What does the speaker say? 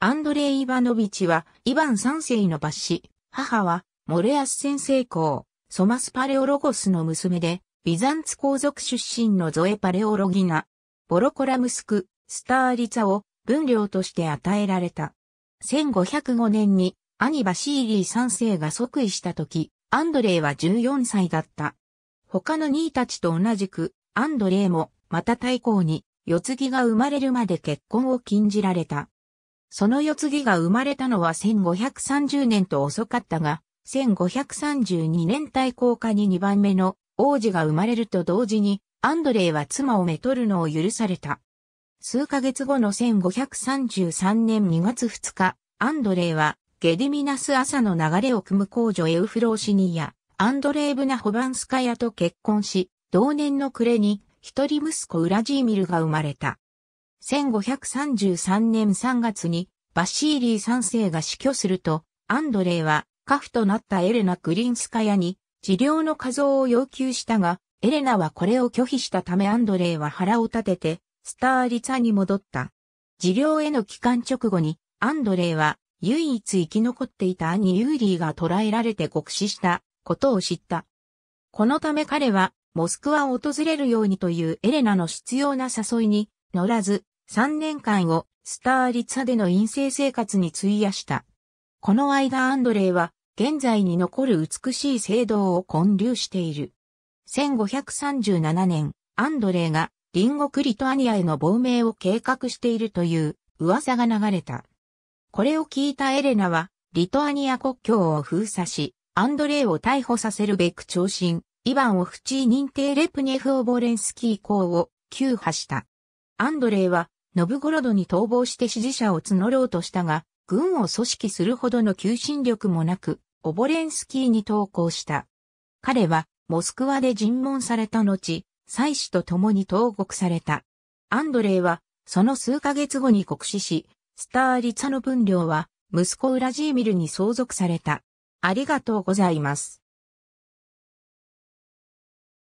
アンドレイ・イバノビチは、イヴァン三世の抜子、母は、モレアス先生公、ソマス・パレオロゴスの娘で、ビザンツ皇族出身のゾエ・パレオロギナ、ボロコラムスク、スターリツァを分領として与えられた。1505年に兄バシーリー三世が即位した時、アンドレイは14歳だった。他の兄たちと同じく、アンドレイもまた対抗に、四継ぎが生まれるまで結婚を禁じられた。その世継ぎが生まれたのは1530年と遅かったが、1532年対抗下に2番目の王子が生まれると同時に、アンドレイは妻をめとるのを許された。数ヶ月後の1533年2月2日、アンドレイはゲディミナス朝の流れを組む公女エウフローシニア、アンドレイブナ・ホバンスカヤと結婚し、同年の暮れに一人息子ウラジーミルが生まれた。1533年3月にバシーリー3世が死去すると、アンドレイは家父となったエレナ・クリンスカヤに治療の仮像を要求したが、エレナはこれを拒否したためアンドレイは腹を立てて、スターリツァに戻った。治療への帰還直後に、アンドレイは唯一生き残っていた兄ユーリーが捕らえられて獄死したことを知った。このため彼はモスクワを訪れるようにというエレナの必要な誘いに乗らず、3年間をスターリツァでの陰性生活に費やした。この間アンドレイは現在に残る美しい聖堂を建立している。1537年、アンドレイが隣国リトアニアへの亡命を計画しているという噂が流れた。これを聞いたエレナはリトアニア国境を封鎖し、アンドレイを逮捕させるべく長身、イヴァンオフチー認定レプニエ・フ・オボレンスキー校を休破した。アンドレイはノブゴロドに逃亡して支持者を募ろうとしたが、軍を組織するほどの求心力もなく、オボレンスキーに投降した。彼は、モスクワで尋問された後、妻子と共に投獄された。アンドレイは、その数ヶ月後に国死し、スターリツァの分量は、息子ウラジーミルに相続された。ありがとうございます。